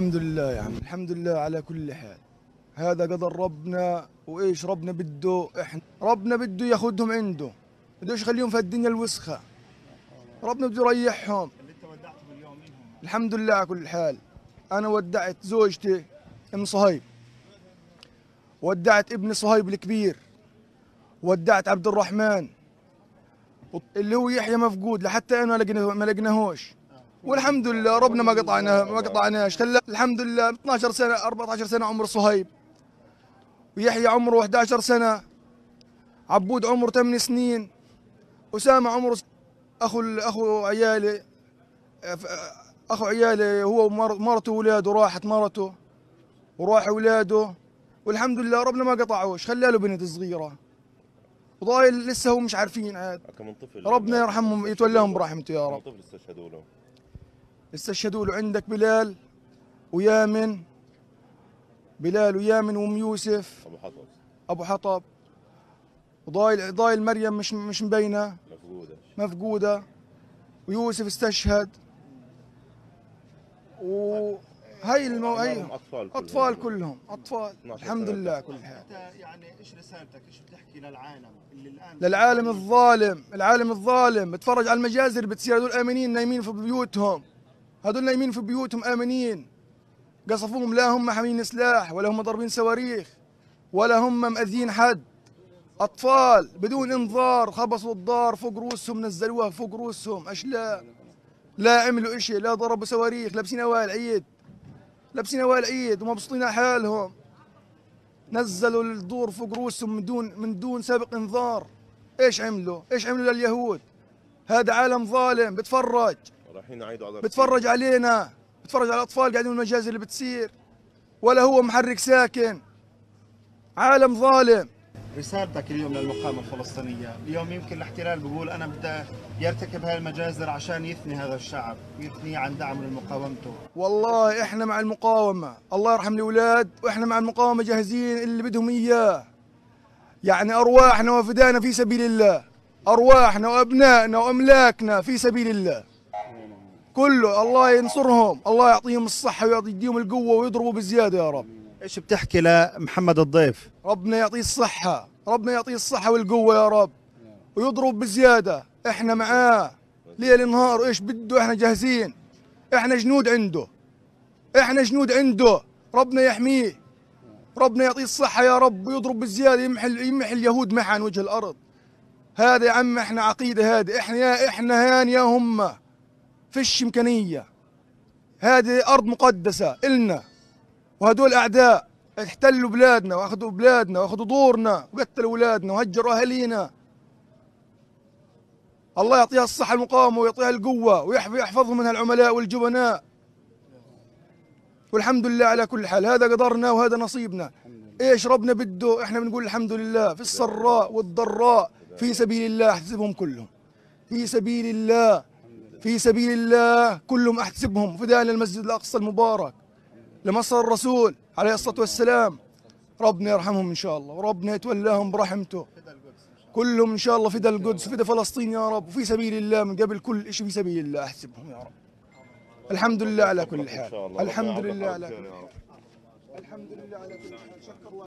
الحمد لله يا يعني، عم الحمد لله على كل حال هذا قدر ربنا وايش ربنا بده احنا ربنا بده ياخذهم عنده بدوش يخليهم في الدنيا الوسخه ربنا بده يريحهم الحمد لله على كل حال انا ودعت زوجتي ام صهيب ودعت ابن صهيب الكبير ودعت عبد الرحمن اللي هو يحيى مفقود لحتى انا ما لقيناهوش والحمد لله ربنا ما قطعنا ما قطعناش خلى الحمد لله 12 سنه 14 سنه عمر صهيب ويحيى عمره 11 سنه عبود عمره 8 سنين اسامه عمره اخو اخو عيالي اخو عيالي هو ومرته واولاده راحت مرته وراح اولاده والحمد لله ربنا ما قطعوش خلى له بنت صغيره وضايل لسه هو مش عارفين عاد كم طفل ربنا يرحمهم يتولاهم برحمته يا رب كم طفل استشهدوا له استشهدوا له عندك بلال ويامن بلال ويامن وام يوسف ابو حطب ابو حطب وضايل ضايل مريم مش مش مبينه مفقوده مفقوده ويوسف استشهد وهي المو... هي اطفال كلهم اطفال كلهم اطفال الحمد لله كل حال يعني ايش رسالتك ايش بتحكي للعالم اللي الان للعالم الظالم العالم الظالم بتفرج على المجازر بتصير هذول امنين نايمين في بيوتهم هذول نايمين في بيوتهم آمنين قصفوهم لا هم حاملين سلاح ولا هم ضاربين صواريخ ولا هم مأذين حد أطفال بدون إنذار خبصوا الدار فوق رؤوسهم نزلوها فوق رؤوسهم أشلاء لا عملوا إشي لا ضربوا صواريخ لابسين أوائل عيد لابسين أوائل عيد ومبسوطين على حالهم نزلوا الدور فوق رؤوسهم من دون من دون سابق إنذار إيش عملوا؟ إيش عملوا لليهود؟ هذا عالم ظالم بتفرج رايحين نعيدوا على بتفرج علينا بتفرج على الاطفال قاعدين بالمجازر اللي بتصير ولا هو محرك ساكن عالم ظالم رسالتك اليوم للمقاومه الفلسطينيه، اليوم يمكن الاحتلال بيقول انا بدي يرتكب هاي المجازر عشان يثني هذا الشعب، يثنيه عن دعم لمقاومته. والله احنا مع المقاومه، الله يرحم الاولاد واحنا مع المقاومه جاهزين اللي بدهم اياه. يعني ارواحنا وفدانا في سبيل الله، ارواحنا وابنائنا واملاكنا في سبيل الله. كله الله ينصرهم الله يعطيهم الصحة ويعطيهم القوة ويضربوا بزيادة يا رب ايش بتحكي لمحمد الضيف ربنا يعطيه الصحة ربنا يعطيه الصحة والقوة يا رب ويضرب بزيادة احنا معاه ليل نهار ايش بده احنا جاهزين احنا جنود عنده احنا جنود عنده ربنا يحميه ربنا يعطيه الصحة يا رب ويضرب بزيادة يمحي يمحي اليهود محا عن وجه الأرض هذا يا عم احنا عقيدة هذه احنا يا احنا هان يا هم فيش إمكانية هذه أرض مقدسة إلنا وهدول أعداء احتلوا بلادنا واخذوا بلادنا واخذوا دورنا وقتلوا اولادنا وهجروا اهالينا الله يعطيها الصحه المقاومه ويعطيها القوه ويحفظهم من هالعملاء والجبناء والحمد لله على كل حال هذا قدرنا وهذا نصيبنا ايش ربنا بده احنا بنقول الحمد لله في السراء والضراء في سبيل الله احسبهم كلهم في سبيل الله في سبيل الله كلهم أحسبهم فداء للمسجد الأقصى المبارك لمصر الرسول عليه الصلاة والسلام ربنا يرحمهم إن شاء الله وربنا يتولاهم برحمته كلهم إن شاء الله فدا القدس فدا فلسطين يا رب وفي سبيل الله من قبل كل شيء في سبيل الله أحسبهم يا رب الحمد لله على كل حال الحمد لله على كل حال الحمد لله على كل حال شكر